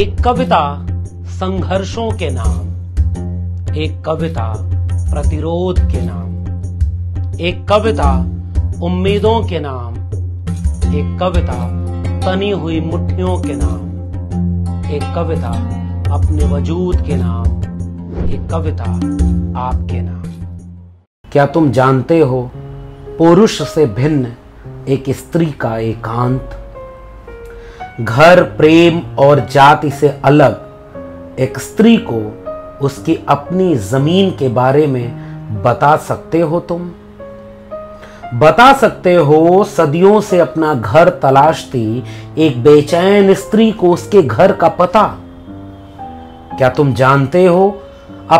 एक कविता संघर्षों के नाम एक कविता प्रतिरोध के नाम एक कविता उम्मीदों के नाम एक कविता तनी हुई मुट्ठियों के नाम एक कविता अपने वजूद के नाम एक कविता आपके नाम क्या तुम जानते हो पुरुष से भिन्न एक स्त्री का एकांत घर प्रेम और जाति से अलग एक स्त्री को उसकी अपनी जमीन के बारे में बता सकते हो तुम बता सकते हो सदियों से अपना घर तलाशती एक बेचैन स्त्री को उसके घर का पता क्या तुम जानते हो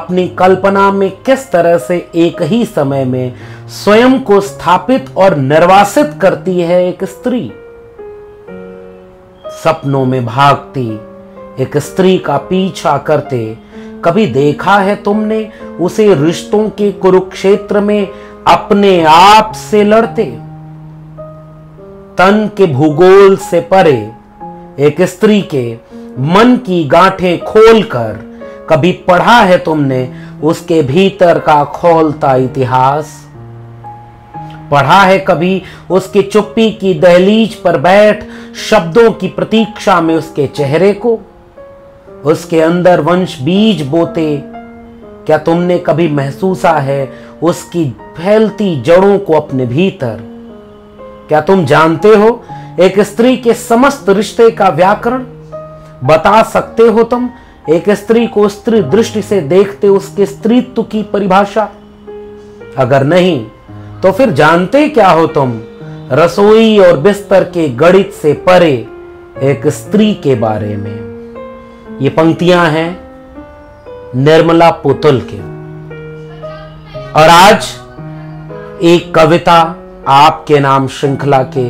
अपनी कल्पना में किस तरह से एक ही समय में स्वयं को स्थापित और निर्वासित करती है एक स्त्री सपनों में भागती एक स्त्री का पीछा करते कभी देखा है तुमने उसे रिश्तों के कुरुक्षेत्र में अपने आप से लड़ते तन के भूगोल से परे एक स्त्री के मन की गांठे खोलकर कभी पढ़ा है तुमने उसके भीतर का खोलता इतिहास पढ़ा है कभी उसकी चुप्पी की दहलीज पर बैठ शब्दों की प्रतीक्षा में उसके चेहरे को उसके अंदर वंश बीज बोते क्या तुमने कभी महसूसा है उसकी फैलती जड़ों को अपने भीतर क्या तुम जानते हो एक स्त्री के समस्त रिश्ते का व्याकरण बता सकते हो तुम एक स्त्री को स्त्री दृष्टि से देखते उसके स्त्रीत्व की परिभाषा अगर नहीं तो फिर जानते क्या हो तुम रसोई और बिस्तर के गणित से परे एक स्त्री के बारे में ये पंक्तियां हैं निर्मला पुतुल के और आज एक कविता आपके नाम श्रृंखला के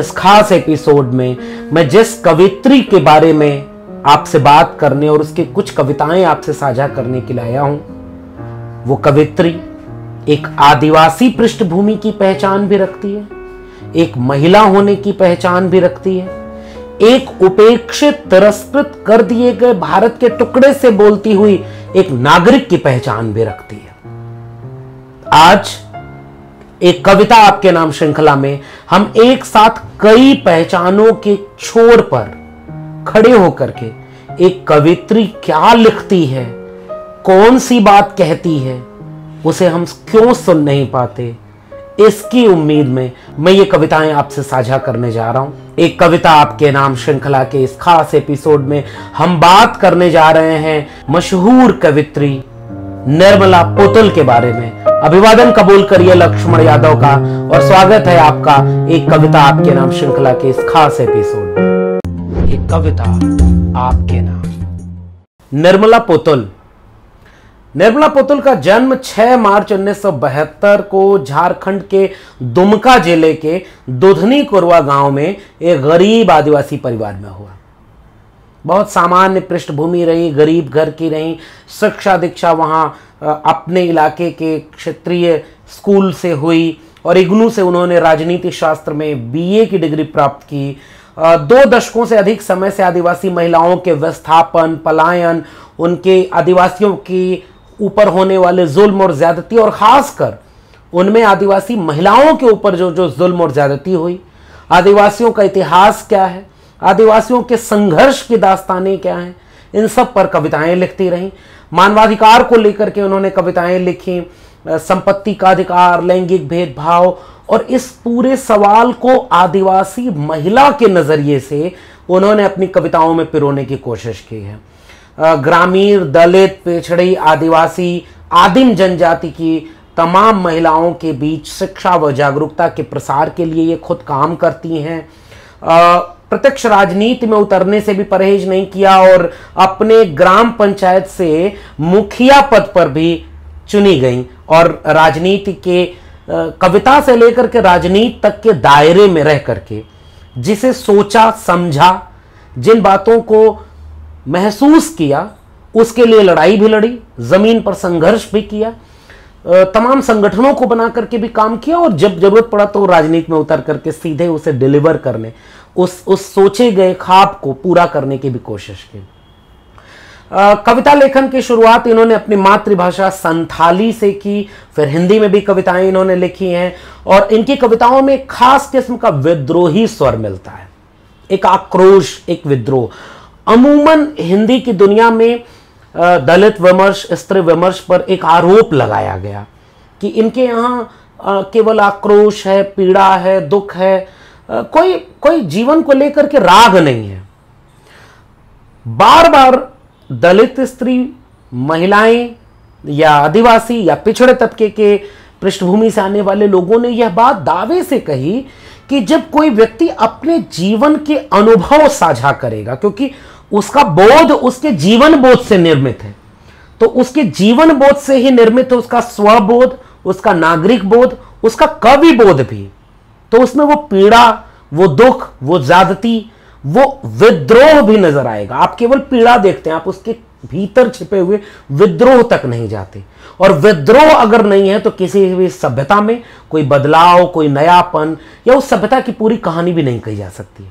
इस खास एपिसोड में मैं जिस कवित्री के बारे में आपसे बात करने और उसके कुछ कविताएं आपसे साझा करने के लिए आया हूं वो कवित्री एक आदिवासी पृष्ठभूमि की पहचान भी रखती है एक महिला होने की पहचान भी रखती है एक उपेक्षित तिरस्कृत कर दिए गए भारत के टुकड़े से बोलती हुई एक नागरिक की पहचान भी रखती है आज एक कविता आपके नाम श्रृंखला में हम एक साथ कई पहचानों के छोर पर खड़े होकर के एक कवित्री क्या लिखती है कौन सी बात कहती है उसे हम क्यों सुन नहीं पाते इसकी उम्मीद में मैं ये कविताएं आपसे साझा करने जा रहा हूं एक कविता आपके नाम श्रृंखला के इस खास एपिसोड में हम बात करने जा रहे हैं मशहूर कवित्री निर्मला पुतुल के बारे में अभिवादन कबूल करिए लक्ष्मण यादव का और स्वागत है आपका एक कविता आपके नाम श्रृंखला के इस खास एपिसोड में एक कविता आपके नाम निर्मला पुतुल निर्मला पुतुल का जन्म 6 मार्च उन्नीस को झारखंड के दुमका जिले के दुधनी कोरवा गांव में एक गरीब आदिवासी परिवार में हुआ बहुत सामान्य पृष्ठभूमि रही गरीब घर की रही शिक्षा दीक्षा वहाँ अपने इलाके के क्षेत्रीय स्कूल से हुई और इग्नू से उन्होंने राजनीति शास्त्र में बीए की डिग्री प्राप्त की दो दशकों से अधिक समय से आदिवासी महिलाओं के विस्थापन पलायन उनके आदिवासियों की ऊपर होने वाले जुल्म और ज़्यादती और ख़ासकर उनमें आदिवासी महिलाओं के ऊपर जो जो जुल्म और ज़्यादती हुई आदिवासियों का इतिहास क्या है आदिवासियों के संघर्ष की दास्तानें क्या हैं इन सब पर कविताएं लिखती रहीं मानवाधिकार को लेकर के उन्होंने कविताएं लिखी संपत्ति का अधिकार लैंगिक भेदभाव और इस पूरे सवाल को आदिवासी महिला के नज़रिए से उन्होंने अपनी कविताओं में पिरोने की कोशिश की है ग्रामीण दलित पिछड़ी आदिवासी आदिम जनजाति की तमाम महिलाओं के बीच शिक्षा व जागरूकता के प्रसार के लिए ये खुद काम करती हैं प्रत्यक्ष राजनीति में उतरने से भी परहेज नहीं किया और अपने ग्राम पंचायत से मुखिया पद पर भी चुनी गई और राजनीति के कविता से लेकर के राजनीति तक के दायरे में रह करके जिसे सोचा समझा जिन बातों को महसूस किया उसके लिए लड़ाई भी लड़ी ज़मीन पर संघर्ष भी किया तमाम संगठनों को बना करके भी काम किया और जब जरूरत पड़ा तो राजनीति में उतर करके सीधे उसे डिलीवर करने उस उस सोचे गए खाब को पूरा करने की भी कोशिश की कविता लेखन की शुरुआत इन्होंने अपनी मातृभाषा संथाली से की फिर हिंदी में भी कविताएं इन्होंने लिखी हैं और इनकी कविताओं में खास किस्म का विद्रोही स्वर मिलता है एक आक्रोश एक विद्रोह अमूमन हिंदी की दुनिया में दलित विमर्श स्त्री विमर्श पर एक आरोप लगाया गया कि इनके यहाँ केवल आक्रोश है पीड़ा है दुख है कोई कोई जीवन को लेकर के राग नहीं है बार बार दलित स्त्री महिलाएं या आदिवासी या पिछड़े तबके के पृष्ठभूमि से आने वाले लोगों ने यह बात दावे से कही कि जब कोई व्यक्ति अपने जीवन के अनुभव साझा करेगा क्योंकि उसका बोध उसके जीवन बोध से निर्मित है तो उसके जीवन बोध से ही निर्मित है उसका स्वबोध उसका नागरिक बोध उसका कवि बोध भी तो उसमें वो पीड़ा वो दुख वो ज्यादती वो विद्रोह भी नजर आएगा आप केवल पीड़ा देखते हैं आप उसके भीतर छिपे हुए विद्रोह तक नहीं जाते और विद्रोह अगर नहीं है तो किसी भी सभ्यता में कोई बदलाव कोई नयापन या उस सभ्यता की पूरी कहानी भी नहीं कही जा सकती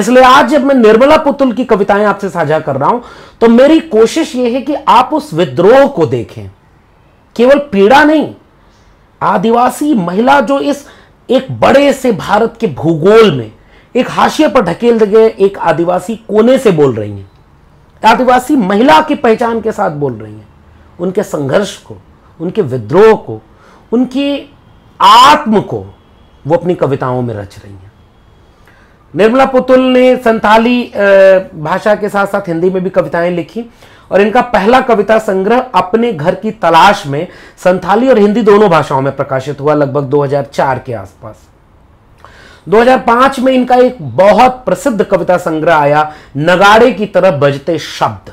इसलिए आज जब मैं निर्मला पुतुल की कविताएं आपसे साझा कर रहा हूं तो मेरी कोशिश यह है कि आप उस विद्रोह को देखें केवल पीड़ा नहीं आदिवासी महिला जो इस एक बड़े से भारत के भूगोल में एक हाशिए पर ढकेल गए एक आदिवासी कोने से बोल रही हैं आदिवासी महिला की पहचान के साथ बोल रही हैं उनके संघर्ष को उनके विद्रोह को उनकी आत्म को वो अपनी कविताओं में रच रही हैं निर्मला पुतुल ने संथाली भाषा के साथ साथ हिंदी में भी कविताएं लिखी और इनका पहला कविता संग्रह अपने घर की तलाश में संथाली और हिंदी दोनों भाषाओं में प्रकाशित हुआ लगभग 2004 के आसपास 2005 में इनका एक बहुत प्रसिद्ध कविता संग्रह आया नगाड़े की तरह बजते शब्द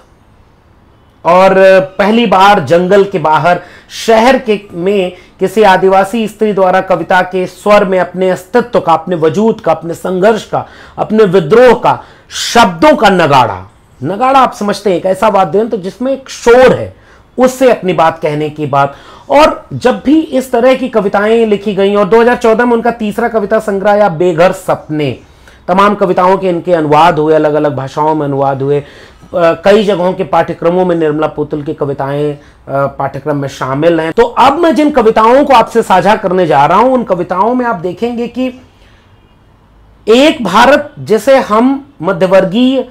और पहली बार जंगल के बाहर शहर के में किसी आदिवासी स्त्री द्वारा कविता के स्वर में अपने अस्तित्व का अपने वजूद का अपने संघर्ष का अपने विद्रोह का शब्दों का नगाड़ा नगाड़ा आप समझते हैं एक ऐसा वाद्य यंत्र जिसमें एक शोर है उससे अपनी बात कहने की बात और जब भी इस तरह की कविताएं लिखी गई और 2014 में उनका तीसरा कविता संग्रह या बेघर सपने तमाम कविताओं के इनके अनुवाद हुए अलग अलग भाषाओं में अनुवाद हुए कई जगहों के पाठ्यक्रमों में निर्मला पुतुल की कविताएं पाठ्यक्रम में शामिल हैं तो अब मैं जिन कविताओं को आपसे साझा करने जा रहा हूं उन कविताओं में आप देखेंगे कि एक भारत जिसे हम मध्यवर्गीय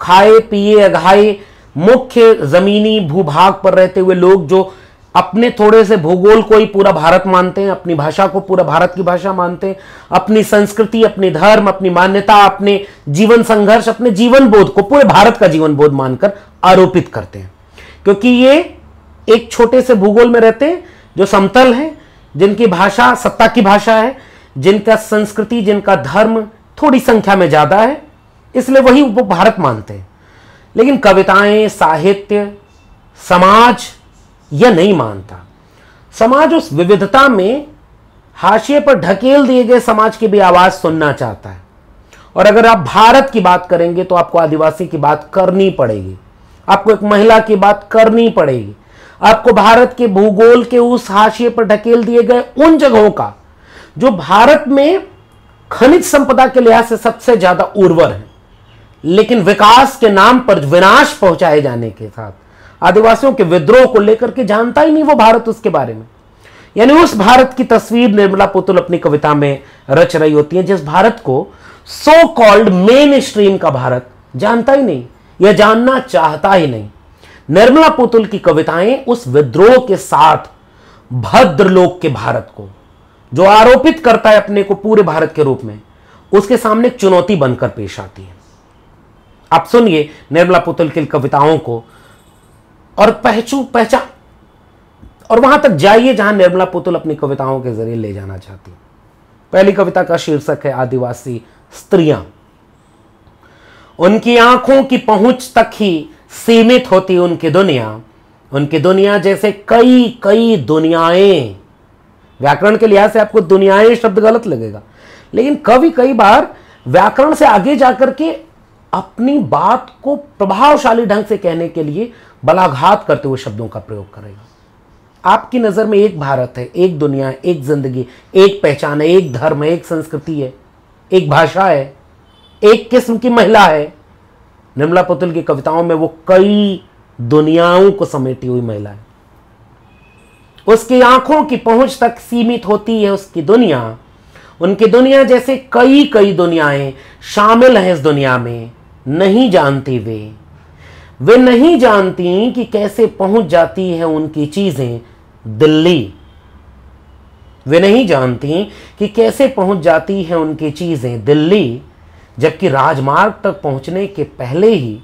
खाए पिए अघाए मुख्य जमीनी भूभाग पर रहते हुए लोग जो अपने थोड़े से भूगोल को ही पूरा भारत मानते हैं अपनी भाषा को पूरा भारत की भाषा मानते हैं अपनी संस्कृति अपनी धर्म अपनी मान्यता अपने जीवन संघर्ष अपने जीवन बोध को पूरे भारत का जीवन बोध मानकर आरोपित करते हैं क्योंकि ये एक छोटे से भूगोल में रहते हैं जो समतल हैं जिनकी भाषा सत्ता की भाषा है जिनका संस्कृति जिनका धर्म थोड़ी संख्या में ज़्यादा है इसलिए वही वो भारत मानते हैं लेकिन कविताएं साहित्य समाज यह नहीं मानता समाज उस विविधता में हाशिए पर ढकेल दिए गए समाज की भी आवाज़ सुनना चाहता है और अगर आप भारत की बात करेंगे तो आपको आदिवासी की बात करनी पड़ेगी आपको एक महिला की बात करनी पड़ेगी आपको भारत के भूगोल के उस हाशिए पर ढकेल दिए गए उन जगहों का जो भारत में खनिज संपदा के लिहाज से सबसे ज्यादा उर्वर है लेकिन विकास के नाम पर विनाश पहुंचाए जाने के साथ आदिवासियों के विद्रोह को लेकर के जानता ही नहीं वो भारत उसके बारे में यानी उस भारत की तस्वीर निर्मला पुतुल अपनी कविता में रच रही होती है जिस भारत को सो कॉल्ड मेन स्ट्रीम का भारत जानता ही नहीं या जानना चाहता ही नहीं निर्मला पुतुल की कविताएं उस विद्रोह के साथ भद्र लोक के भारत को जो आरोपित करता है अपने को पूरे भारत के रूप में उसके सामने चुनौती बनकर पेश आती है आप सुनिए निर्मला पुतुल की कविताओं को और पहचू पहचान और वहां तक जाइए जहां निर्मला पुतुल अपनी कविताओं के जरिए ले जाना चाहती पहली कविता का शीर्षक है आदिवासी स्त्रियां उनकी आंखों की पहुंच तक ही सीमित होती उनकी दुनिया उनकी दुनिया जैसे कई कई दुनियाएं व्याकरण के लिहाज से आपको दुनियाएं शब्द गलत लगेगा लेकिन कवि कई बार व्याकरण से आगे जाकर के अपनी बात को प्रभावशाली ढंग से कहने के लिए बलाघात करते हुए शब्दों का प्रयोग करेगा आपकी नज़र में एक भारत है एक दुनिया है एक जिंदगी एक पहचान है एक धर्म है एक संस्कृति है एक भाषा है एक किस्म की महिला है निर्मला पुतुल की कविताओं में वो कई दुनियाओं को समेटी हुई महिला है उसकी आंखों की पहुंच तक सीमित होती है उसकी दुनिया उनकी दुनिया जैसे कई कई दुनियाएं शामिल हैं इस दुनिया में नहीं जानती वे वे नहीं जानती कि कैसे पहुंच जाती है उनकी चीज़ें दिल्ली वे नहीं जानती कि कैसे पहुंच जाती है उनकी चीज़ें दिल्ली जबकि राजमार्ग तक पहुंचने के पहले ही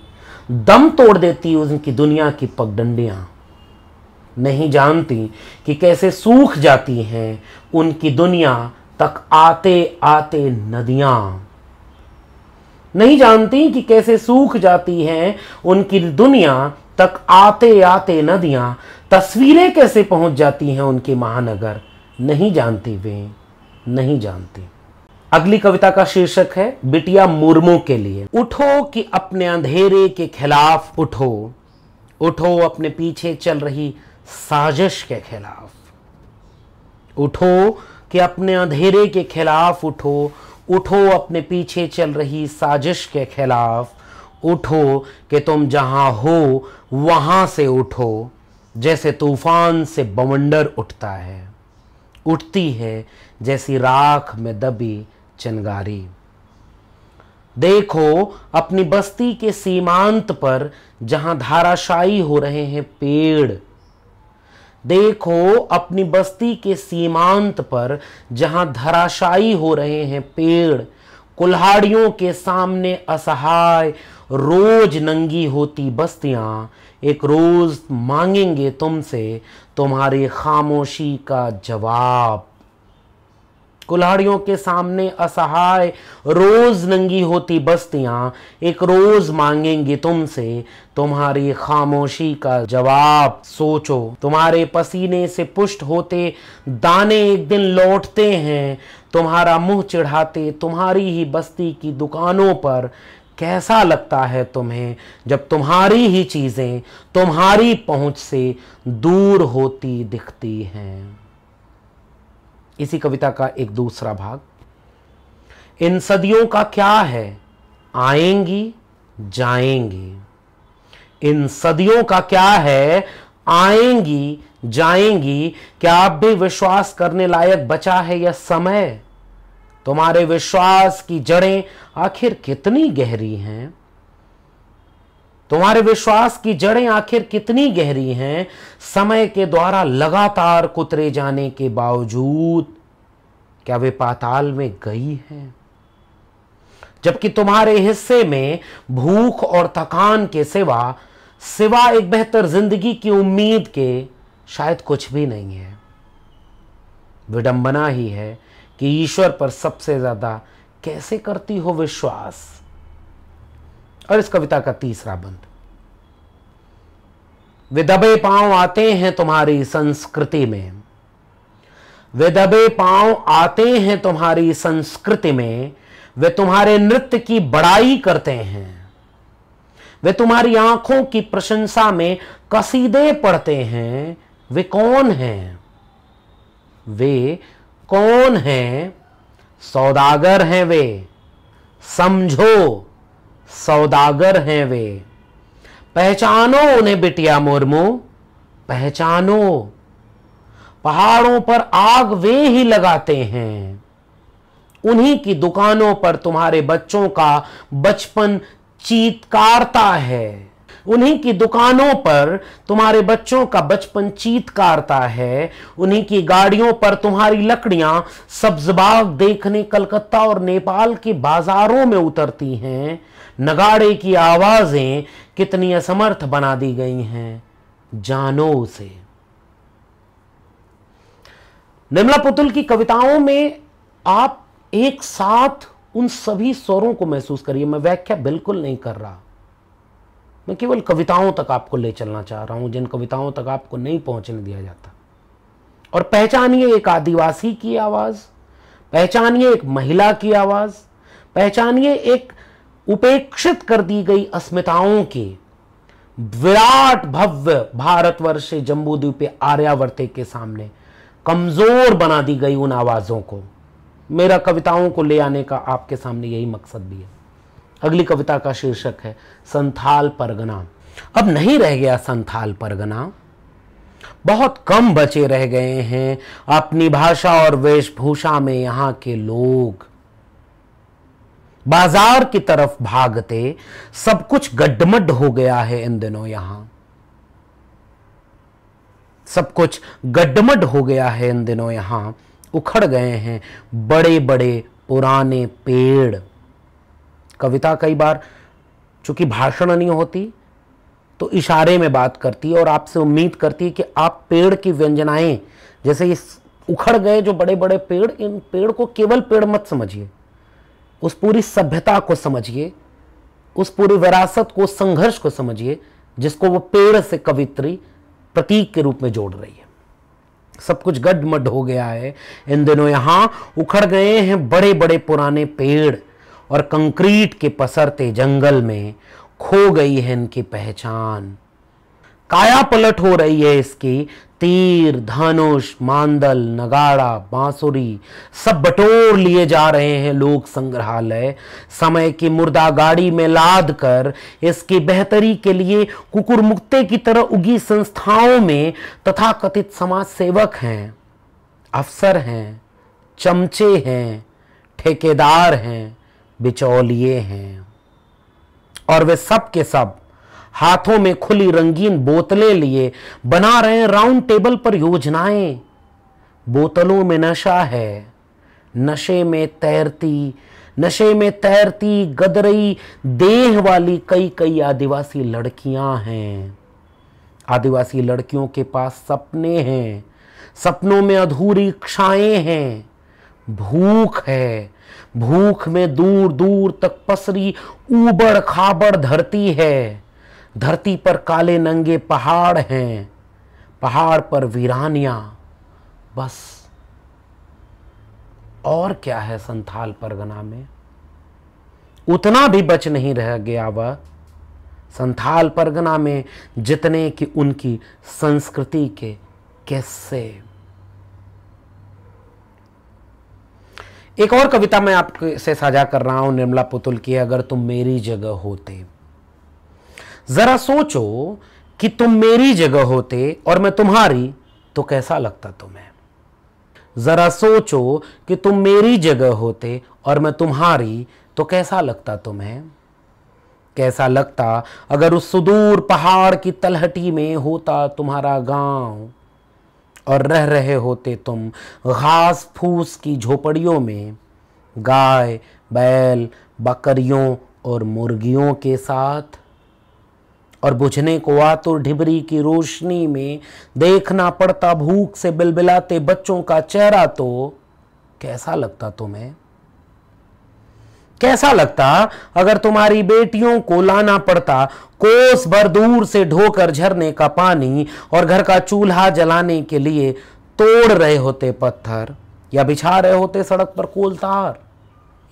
दम तोड़ देती उनकी दुनिया की पगडंडियां नहीं जानती कि कैसे सूख जाती हैं उनकी दुनिया तक आते आते नदियां नहीं जानती कि कैसे सूख जाती हैं उनकी दुनिया तक आते आते नदियां तस्वीरें कैसे पहुंच जाती हैं उनके महानगर नहीं जानती वे नहीं जानती अगली कविता का शीर्षक है बिटिया मुर्मू के लिए उठो कि अपने अंधेरे के खिलाफ उठो उठो अपने पीछे चल रही साजिश के खिलाफ उठो कि अपने अंधेरे के खिलाफ उठो उठो अपने पीछे चल रही साजिश के खिलाफ उठो कि तुम जहां हो वहां से उठो जैसे तूफान से बवंडर उठता है उठती है जैसी राख में दबी चिंगारी देखो अपनी बस्ती के सीमांत पर जहां धाराशाही हो रहे हैं पेड़ देखो अपनी बस्ती के सीमांत पर जहां धराशायी हो रहे हैं पेड़ कुल्हाड़ियों के सामने असहाय रोज नंगी होती बस्तियां एक रोज मांगेंगे तुमसे तुम्हारी खामोशी का जवाब कुल्हाड़ियों के सामने असहाय रोज नंगी होती बस्तियां एक रोज मांगेंगी तुमसे तुम्हारी खामोशी का जवाब सोचो तुम्हारे पसीने से पुष्ट होते दाने एक दिन लौटते हैं तुम्हारा मुंह चिढ़ाते तुम्हारी ही बस्ती की दुकानों पर कैसा लगता है तुम्हें जब तुम्हारी ही चीज़ें तुम्हारी पहुंच से दूर होती दिखती हैं इसी कविता का एक दूसरा भाग इन सदियों का क्या है आएंगी जाएंगी इन सदियों का क्या है आएंगी जाएंगी क्या आप भी विश्वास करने लायक बचा है यह समय तुम्हारे विश्वास की जड़ें आखिर कितनी गहरी हैं तुम्हारे विश्वास की जड़ें आखिर कितनी गहरी हैं समय के द्वारा लगातार कुतरे जाने के बावजूद क्या वे पाताल में गई हैं जबकि तुम्हारे हिस्से में भूख और थकान के सिवा सिवा एक बेहतर जिंदगी की उम्मीद के शायद कुछ भी नहीं है विडंबना ही है कि ईश्वर पर सबसे ज्यादा कैसे करती हो विश्वास और इस कविता का तीसरा बंद वे दबे पांव आते हैं तुम्हारी संस्कृति में वे दबे पांव आते हैं तुम्हारी संस्कृति में वे तुम्हारे नृत्य की बड़ाई करते हैं वे तुम्हारी आंखों की प्रशंसा में कसीदे पढ़ते हैं वे कौन हैं वे कौन हैं सौदागर हैं वे समझो सौदागर हैं वे पहचानो उन्हें बिटिया मुर्मू पहचानो पहाड़ों पर आग वे ही लगाते हैं उन्हीं की दुकानों पर तुम्हारे बच्चों का बचपन चीतकारता है उन्हीं की दुकानों पर तुम्हारे बच्चों का बचपन चीत कारता है उन्हीं की गाड़ियों पर तुम्हारी लकड़ियां सब्जबाग देखने कलकत्ता और नेपाल के बाजारों में उतरती हैं नगाड़े की आवाजें कितनी असमर्थ बना दी गई हैं जानो उसे निर्मला पुतुल की कविताओं में आप एक साथ उन सभी स्वरों को महसूस करिए मैं व्याख्या बिल्कुल नहीं कर रहा मैं केवल कविताओं तक आपको ले चलना चाह रहा हूँ जिन कविताओं तक आपको नहीं पहुँचने दिया जाता और पहचानिए एक आदिवासी की आवाज़ पहचानिए एक महिला की आवाज़ पहचानिए एक उपेक्षित कर दी गई अस्मिताओं की विराट भव्य भारतवर्ष से जम्बूद्वीप आर्यावर्ते के सामने कमज़ोर बना दी गई उन आवाज़ों को मेरा कविताओं को ले आने का आपके सामने यही मकसद भी है अगली कविता का शीर्षक है संथाल परगना अब नहीं रह गया संथाल परगना बहुत कम बचे रह गए हैं अपनी भाषा और वेशभूषा में यहां के लोग बाजार की तरफ भागते सब कुछ गड्ढमड हो गया है इन दिनों यहां सब कुछ गड्ढमड हो गया है इन दिनों यहां उखड़ गए हैं बड़े बड़े पुराने पेड़ कविता कई बार चूंकि भाषण नहीं होती तो इशारे में बात करती है और आपसे उम्मीद करती कि आप पेड़ की व्यंजनाएं जैसे ये उखड़ गए जो बड़े बड़े पेड़ इन पेड़ को केवल पेड़ मत समझिए उस पूरी सभ्यता को समझिए उस पूरी विरासत को संघर्ष को समझिए जिसको वो पेड़ से कवित्री प्रतीक के रूप में जोड़ रही है सब कुछ गड्ढमड हो गया है इन दिनों यहाँ उखड़ गए हैं बड़े बड़े पुराने पेड़ और कंक्रीट के पसरते जंगल में खो गई है इनकी पहचान काया पलट हो रही है इसकी तीर धनुष मांदल नगाड़ा बांसुरी सब बटोर लिए जा रहे हैं लोक संग्रहालय समय की मुर्दा गाड़ी में लाद कर इसकी बेहतरी के लिए कुकुर मुक्ते की तरह उगी संस्थाओं में तथाकथित समाज सेवक हैं अफसर हैं चमचे हैं ठेकेदार हैं बिचौलिए हैं और वे सब के सब हाथों में खुली रंगीन बोतलें लिए बना रहे हैं राउंड टेबल पर योजनाएं बोतलों में नशा है नशे में तैरती नशे में तैरती गदरई देह वाली कई कई आदिवासी लड़कियां हैं आदिवासी लड़कियों के पास सपने हैं सपनों में अधूरी इच्छाएं हैं भूख है भूख में दूर दूर तक पसरी ऊबड़ खाबड़ धरती है धरती पर काले नंगे पहाड़ हैं पहाड़ पर वीरानियां बस और क्या है संथाल परगना में उतना भी बच नहीं रह गया वह संथाल परगना में जितने कि उनकी संस्कृति के कैसे एक और कविता मैं आपसे साझा कर रहा हूं निर्मला पुतुल की अगर तुम मेरी जगह होते जरा सोचो कि तुम मेरी जगह होते और मैं तुम्हारी तो कैसा लगता तुम्हें जरा सोचो कि तुम मेरी जगह होते और मैं तुम्हारी तो कैसा लगता तुम्हें कैसा लगता अगर उस सुदूर पहाड़ की तलहटी में होता तुम्हारा गांव और रह रहे होते तुम घास फूस की झोपड़ियों में गाय बैल बकरियों और मुर्गियों के साथ और बुझने को आतुर ढिबरी की रोशनी में देखना पड़ता भूख से बिलबिलाते बच्चों का चेहरा तो कैसा लगता तुम्हें कैसा लगता अगर तुम्हारी बेटियों को लाना पड़ता कोस भर दूर से ढोकर झरने का पानी और घर का चूल्हा जलाने के लिए तोड़ रहे होते पत्थर या बिछा रहे होते सड़क पर कोल तार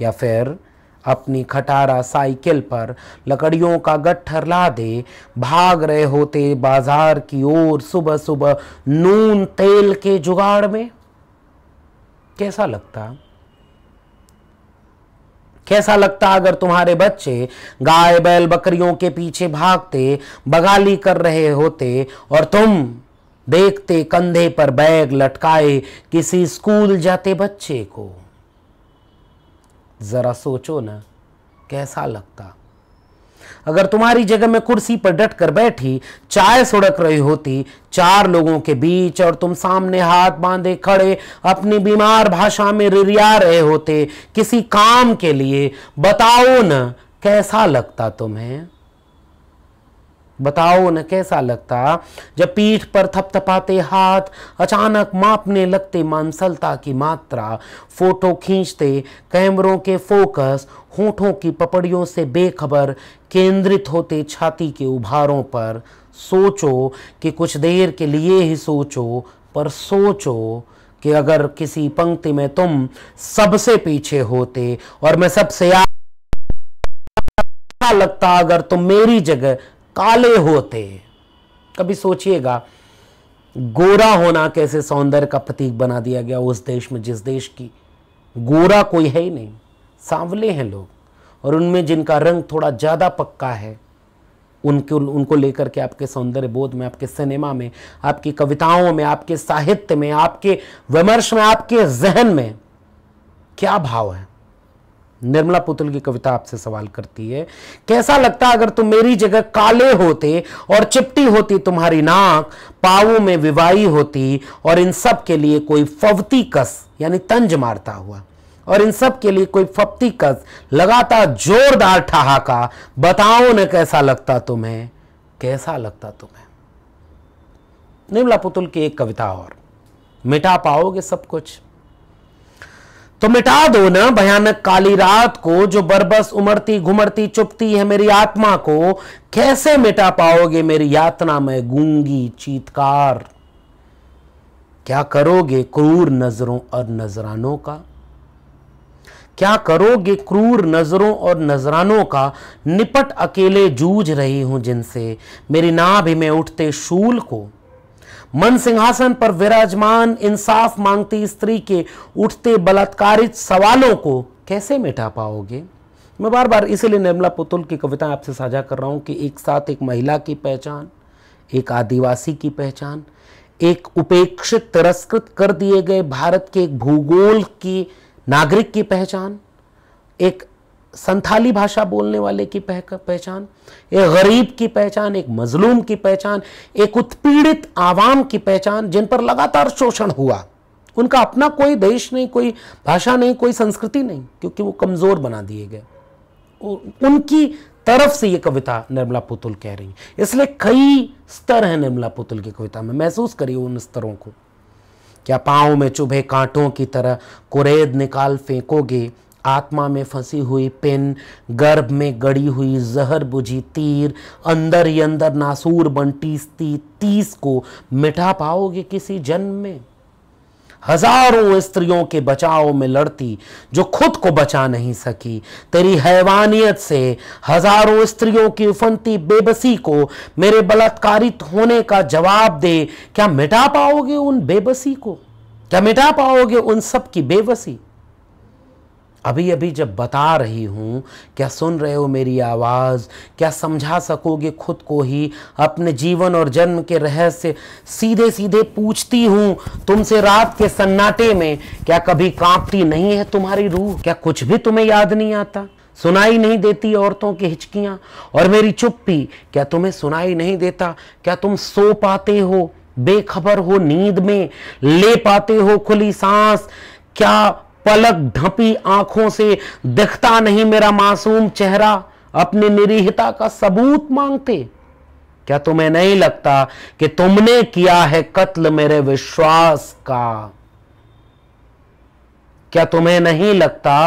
या फिर अपनी खटारा साइकिल पर लकड़ियों का गट्ठर ला दे भाग रहे होते बाजार की ओर सुबह सुबह नून तेल के जुगाड़ में कैसा लगता कैसा लगता अगर तुम्हारे बच्चे गाय बैल बकरियों के पीछे भागते बगाली कर रहे होते और तुम देखते कंधे पर बैग लटकाए किसी स्कूल जाते बच्चे को जरा सोचो ना कैसा लगता अगर तुम्हारी जगह में कुर्सी पर डट कर बैठी चाय सुड़क रही होती चार लोगों के बीच और तुम सामने हाथ बांधे खड़े अपनी बीमार भाषा में रिरिया रहे होते किसी काम के लिए बताओ न कैसा लगता तुम्हें बताओ न कैसा लगता जब पीठ पर थपथपाते हाथ अचानक मापने लगते मानसलता की मात्रा फोटो खींचते कैमरों के फोकस होठों की पपड़ियों से बेखबर केंद्रित होते छाती के उभारों पर सोचो कि कुछ देर के लिए ही सोचो पर सोचो कि अगर किसी पंक्ति में तुम सबसे पीछे होते और मैं सबसे लगता अगर तुम मेरी जगह काले होते कभी सोचिएगा गोरा होना कैसे सौंदर्य का प्रतीक बना दिया गया उस देश में जिस देश की गोरा कोई है ही नहीं सांवले हैं लोग और उनमें जिनका रंग थोड़ा ज़्यादा पक्का है उनके उनको लेकर के आपके सौंदर्य बोध में आपके सिनेमा में आपकी कविताओं में आपके साहित्य में आपके विमर्श में आपके जहन में क्या भाव है निर्मला पुतुल की कविता आपसे सवाल करती है कैसा लगता अगर तुम मेरी जगह काले होते और चिपटी होती तुम्हारी नाक पावों में विवाही होती और इन सब के लिए कोई फवती कस यानी तंज मारता हुआ और इन सब के लिए कोई फवती कस लगाता जोरदार ठहाका बताओ न कैसा लगता तुम्हें कैसा लगता तुम्हें निर्मला पुतुल की एक कविता और मिटा पाओगे सब कुछ तो मिटा दो ना भयानक काली रात को जो बरबस उमड़ती घुमड़ती चुपती है मेरी आत्मा को कैसे मिटा पाओगे मेरी यातना में गूंगी चीतकार क्या करोगे क्रूर नजरों और नजरानों का क्या करोगे क्रूर नजरों और नजरानों का निपट अकेले जूझ रही हूं जिनसे मेरी नाभि में उठते शूल को मन सिंहासन पर विराजमान इंसाफ मांगती स्त्री के उठते बलात्कारित सवालों को कैसे मिटा पाओगे मैं बार बार इसीलिए निर्मला पुतुल की कविता आपसे साझा कर रहा हूँ कि एक साथ एक महिला की पहचान एक आदिवासी की पहचान एक उपेक्षित तिरस्कृत कर दिए गए भारत के एक भूगोल की नागरिक की पहचान एक संथाली भाषा बोलने वाले की पहचान एक गरीब की पहचान एक मजलूम की पहचान एक उत्पीड़ित आवाम की पहचान जिन पर लगातार शोषण हुआ उनका अपना कोई देश नहीं कोई भाषा नहीं कोई संस्कृति नहीं क्योंकि वो कमज़ोर बना दिए गए उनकी तरफ से ये कविता निर्मला पुतुल कह रही है इसलिए कई स्तर हैं निर्मला पुतुल की कविता में महसूस करिए उन स्तरों को क्या पाँव में चुभे कांटों की तरह कुरेद निकाल फेंकोगे आत्मा में फंसी हुई पेन गर्भ में गड़ी हुई जहर बुझी तीर अंदर ही अंदर नासूर बन टीसती तीस को मिटा पाओगे किसी जन्म में हजारों स्त्रियों के बचाव में लड़ती जो खुद को बचा नहीं सकी तेरी हैवानियत से हजारों स्त्रियों की उफनती बेबसी को मेरे बलात्कारित होने का जवाब दे क्या मिटा पाओगे उन बेबसी को क्या मिटा पाओगे उन सब की बेबसी अभी अभी जब बता रही हूँ क्या सुन रहे हो मेरी आवाज़ क्या समझा सकोगे खुद को ही अपने जीवन और जन्म के रहस्य सीधे सीधे पूछती हूँ तुमसे रात के सन्नाटे में क्या कभी कांपती नहीं है तुम्हारी रूह क्या कुछ भी तुम्हें याद नहीं आता सुनाई नहीं देती औरतों की हिचकियाँ और मेरी चुप्पी क्या तुम्हें सुनाई नहीं देता क्या तुम सो पाते हो बेखबर हो नींद में ले पाते हो खुली सांस क्या पलक ढपी आंखों से दिखता नहीं मेरा मासूम चेहरा अपनी निरीहता का सबूत मांगते क्या तुम्हें नहीं लगता कि तुमने किया है कत्ल मेरे विश्वास का क्या तुम्हें नहीं लगता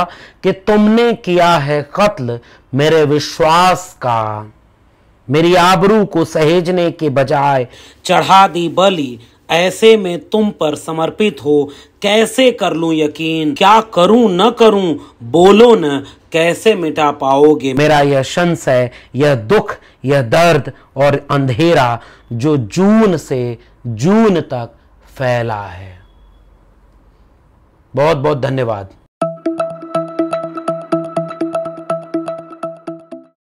कि तुमने किया है कत्ल मेरे विश्वास का मेरी आबरू को सहेजने के बजाय चढ़ा दी बलि ऐसे में तुम पर समर्पित हो कैसे कर लू यकीन क्या करूं न करूं बोलो न कैसे मिटा पाओगे मेरा यह शंस है यह दुख यह दर्द और अंधेरा जो जून से जून तक फैला है बहुत बहुत धन्यवाद